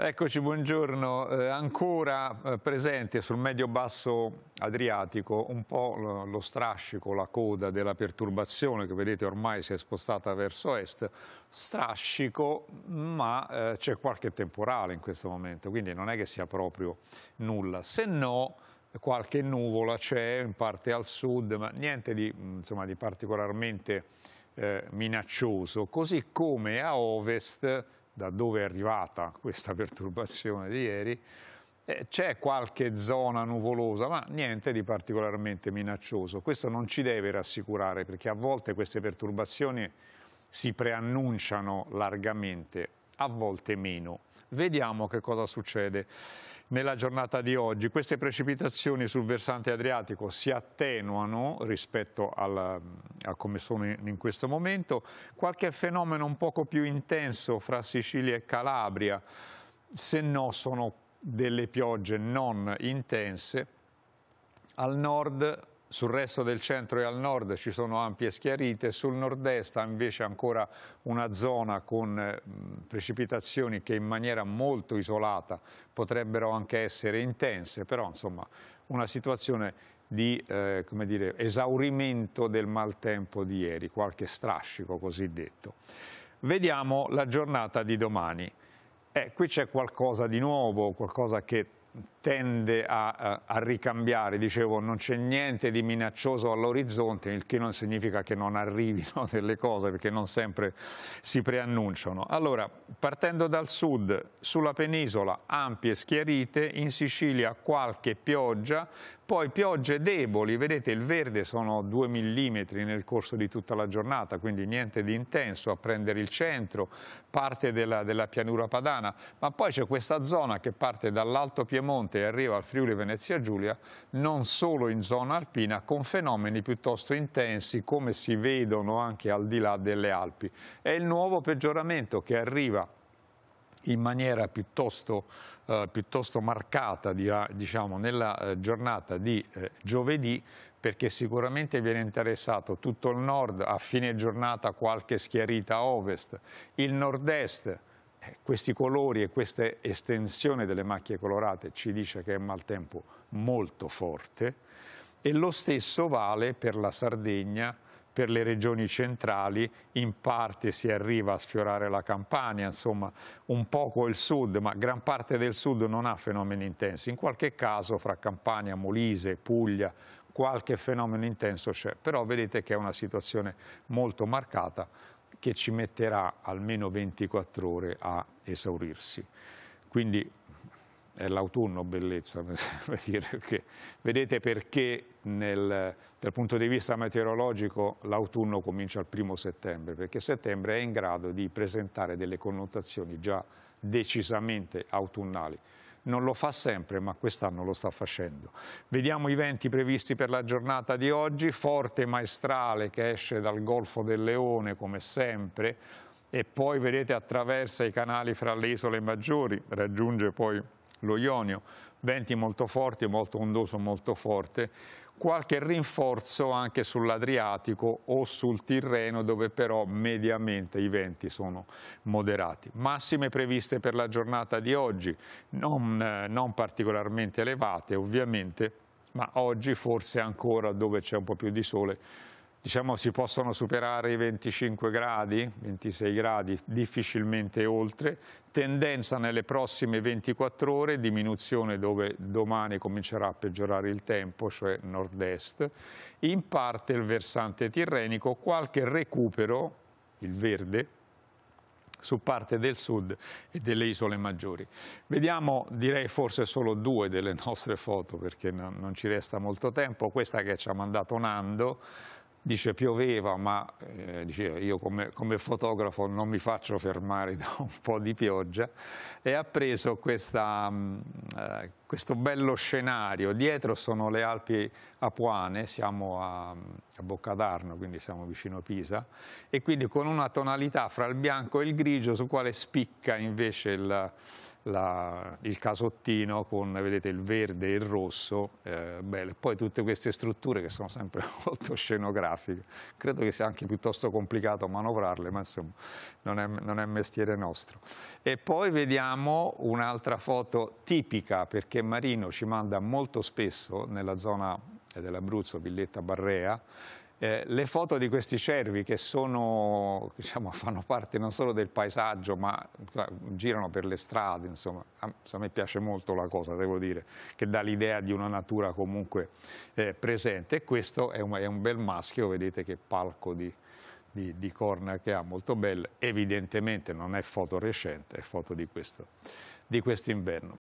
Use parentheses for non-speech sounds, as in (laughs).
Eccoci, buongiorno. Eh, ancora eh, presente sul medio-basso Adriatico un po' lo strascico, la coda della perturbazione che vedete ormai si è spostata verso est, strascico ma eh, c'è qualche temporale in questo momento, quindi non è che sia proprio nulla, se no qualche nuvola c'è in parte al sud, ma niente di, mm, insomma, di particolarmente eh, minaccioso, così come a ovest da dove è arrivata questa (laughs) perturbazione di ieri, eh, c'è qualche zona nuvolosa, ma niente di particolarmente minaccioso. Questo non ci deve rassicurare, perché a volte queste perturbazioni si preannunciano largamente, a volte meno. Vediamo che cosa succede nella giornata di oggi. Queste precipitazioni sul versante adriatico si attenuano rispetto al, a come sono in questo momento. Qualche fenomeno un poco più intenso fra Sicilia e Calabria, se no sono delle piogge non intense. Al nord sul resto del centro e al nord ci sono ampie schiarite, sul nord-est invece ancora una zona con eh, precipitazioni che in maniera molto isolata potrebbero anche essere intense, però insomma una situazione di eh, dire, esaurimento del maltempo di ieri, qualche strascico cosiddetto. Vediamo la giornata di domani. Eh, qui c'è qualcosa di nuovo, qualcosa che tende a, a ricambiare, dicevo non c'è niente di minaccioso all'orizzonte, il che non significa che non arrivino (laughs) delle cose perché non sempre si preannunciano. Allora, partendo dal sud, sulla penisola ampie schiarite, in Sicilia qualche pioggia, poi piogge deboli, vedete il verde sono 2 mm nel corso di tutta la giornata, quindi niente di intenso a prendere il centro, parte della, della pianura padana, ma poi c'è questa zona che parte dall'Alto Piemonte e arriva al Friuli Venezia Giulia, non solo in zona alpina, con fenomeni piuttosto intensi come si vedono anche al di là delle Alpi. È il nuovo peggioramento che arriva in maniera piuttosto, eh, piuttosto marcata eh, diciamo, nella eh, giornata di eh, giovedì perché sicuramente viene interessato tutto il nord, a fine giornata qualche schiarita a ovest, il nord-est, eh, questi colori e questa estensione delle macchie colorate ci dice che è un maltempo molto forte e lo stesso vale per la Sardegna, per le regioni centrali, in parte si arriva a sfiorare la Campania, insomma un poco il sud, ma gran parte del sud non ha fenomeni intensi, in qualche caso fra Campania, Molise, Puglia qualche fenomeno intenso c'è, però vedete che è una situazione molto marcata che ci metterà almeno 24 ore a esaurirsi. Quindi è l'autunno bellezza, (laughs) per dire che vedete perché nel, dal punto di vista meteorologico l'autunno comincia il primo settembre, perché settembre è in grado di presentare delle connotazioni già decisamente autunnali. Non lo fa sempre, ma quest'anno lo sta facendo. Vediamo i venti previsti per la giornata di oggi, forte maestrale che esce dal Golfo del Leone come sempre e poi vedete attraversa i canali fra le isole maggiori, raggiunge poi lo Ionio, venti molto forti, molto ondoso, molto forte, qualche rinforzo anche sull'Adriatico o sul Tirreno dove però mediamente i venti sono moderati. Massime previste per la giornata di oggi, non, eh, non particolarmente elevate ovviamente, ma oggi forse ancora dove c'è un po' più di sole diciamo si possono superare i 25 gradi, 26 gradi, difficilmente oltre, tendenza nelle prossime 24 ore, diminuzione dove domani comincerà a peggiorare il tempo, cioè nord-est, in parte il versante tirrenico, qualche recupero, il verde, su parte del sud e delle isole maggiori. Vediamo, direi forse solo due delle nostre foto perché non, ci resta molto tempo, questa che ci ha mandato Nando, dice pioveva ma eh, diceva io come, come, fotografo non mi faccio fermare (laughs) da un po' di pioggia e ha preso questa, mh, mm, eh, questo bello scenario. Dietro sono le Alpi Apuane, siamo a, a d'Arno, quindi siamo vicino Pisa, e quindi con una tonalità fra il bianco e il grigio su quale spicca invece il, la, il casottino con vedete, il verde e il rosso, eh, bello. poi tutte queste strutture che sono sempre (laughs) molto scenografiche. Credo che sia anche piuttosto complicato manovrarle, ma insomma non è, non è mestiere nostro. E poi vediamo un'altra foto tipica perché che Marino ci manda molto spesso nella zona eh, dell'Abruzzo, Villetta Barrea, eh, le foto di questi cervi che sono, diciamo, (laughs) fanno parte non solo del paesaggio ma eh, girano per le strade, insomma, a, me piace molto la cosa, devo dire, che dà l'idea di una natura comunque eh, presente e questo è un, è un, bel maschio, vedete che palco di, di, di corna che ha, molto bello, evidentemente non è foto recente, è foto di questo di quest'inverno.